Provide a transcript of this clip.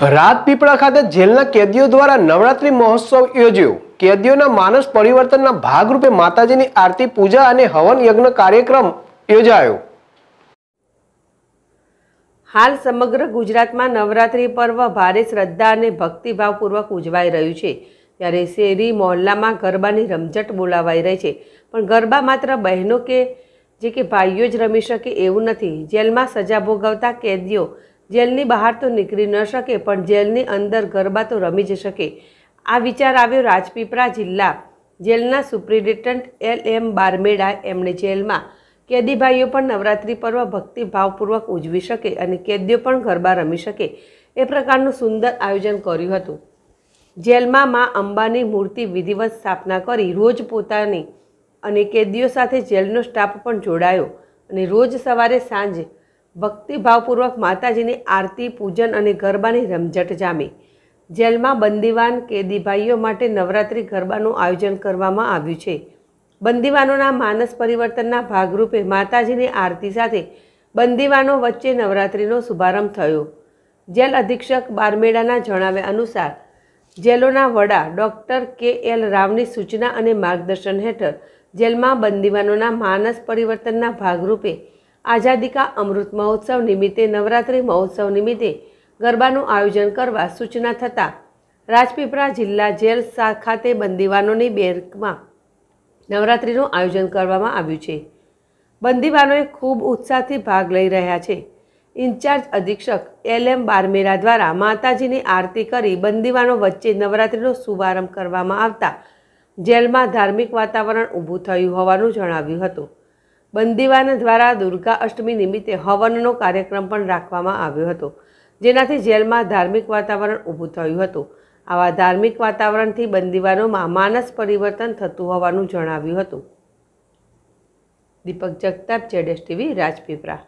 રાજપીપળા ખાતે જેલના કેદીઓ દ્વારા નવરાત્રી મહોત્સવ યોજ્યો કેદીઓના માનસ પરિવર્તનના ભાગરૂપે માતાજીની આરતી પૂજા અને હવન યજ્ઞ કાર્યક્રમ યોજાયો હાલ સમગ્ર ગુજરાતમાં નવરાત્રી પર્વ ભારે શ્રદ્ધા અને ભક્તિભાવપૂર્વક ઉજવાઈ રહ્યું છે ત્યારે શેરી મહોલ્લામાં ગરબાની રમઝટ બોલાવાઈ રહી છે પણ ગરબા માત્ર બહેનો કે જે કે ભાઈઓ જ રમી શકે એવું નથી જેલમાં સજા ભોગવતા કેદીઓ જેલની બહાર તો નીકળી ન શકે પણ જેલની અંદર ગરબા તો રમી જ શકે આ વિચાર આવ્યો રાજપીપળા જિલ્લા જેલના સુપ્રિન્ટેન્ડન્ટ એલ એમ બારમેડા એમણે જેલમાં કેદીભાઈઓ પણ નવરાત્રિ પર્વ ભક્તિભાવપૂર્વક ઉજવી શકે અને કેદીઓ પણ ગરબા રમી શકે એ પ્રકારનું સુંદર આયોજન કર્યું હતું જેલમાં મા અંબાની મૂર્તિ વિધિવત સ્થાપના કરી રોજ પોતાની અને કેદીઓ સાથે જેલનો સ્ટાફ પણ જોડાયો અને રોજ સવારે સાંજે ભક્તિભાવપૂર્વક માતાજીની આરતી પૂજન અને ગરબાની રમઝટ જામી જેલમાં બંદીવાન કેદીભાઈઓ માટે નવરાત્રિ ગરબાનું આયોજન કરવામાં આવ્યું છે બંદીવાનોના માનસ પરિવર્તનના ભાગરૂપે માતાજીની આરતી સાથે બંદીવાનો વચ્ચે નવરાત્રિનો શુભારંભ થયો જેલ અધિક્ષક બારમેડાના જણાવ્યા અનુસાર જેલોના વડા ડૉક્ટર કે એલ રાવની સૂચના અને માર્ગદર્શન હેઠળ જેલમાં બંદીવાનોના માનસ પરિવર્તનના ભાગરૂપે આઝાદી કા અમૃત મહોત્સવ નિમિત્તે નવરાત્રિ મહોત્સવ નિમિત્તે ગરબાનું આયોજન કરવા સૂચના થતાં રાજપીપળા જિલ્લા જેલ ખાતે બંદીવાનોની બેરકમાં નવરાત્રિનું આયોજન કરવામાં આવ્યું છે બંદીવાનોએ ખૂબ ઉત્સાહથી ભાગ લઈ રહ્યા છે ઇન્ચાર્જ અધિક્ષક એલ એમ બારમેરા દ્વારા માતાજીની આરતી કરી બંદીવાનો વચ્ચે નવરાત્રિનો શુભારંભ કરવામાં આવતા જેલમાં ધાર્મિક વાતાવરણ ઊભું થયું હોવાનું જણાવ્યું હતું બંદીવાન દ્વારા દુર્ગા અષ્ટમી નિમિત્તે હવનનો કાર્યક્રમ પણ રાખવામાં આવ્યો હતો જેનાથી જેલમાં ધાર્મિક વાતાવરણ ઊભું થયું હતું આવા ધાર્મિક વાતાવરણથી બંદીવાનોમાં માનસ પરિવર્તન થતું હોવાનું જણાવ્યું હતું દીપક જગતાપ જેડેશ ટીવી રાજપીપળા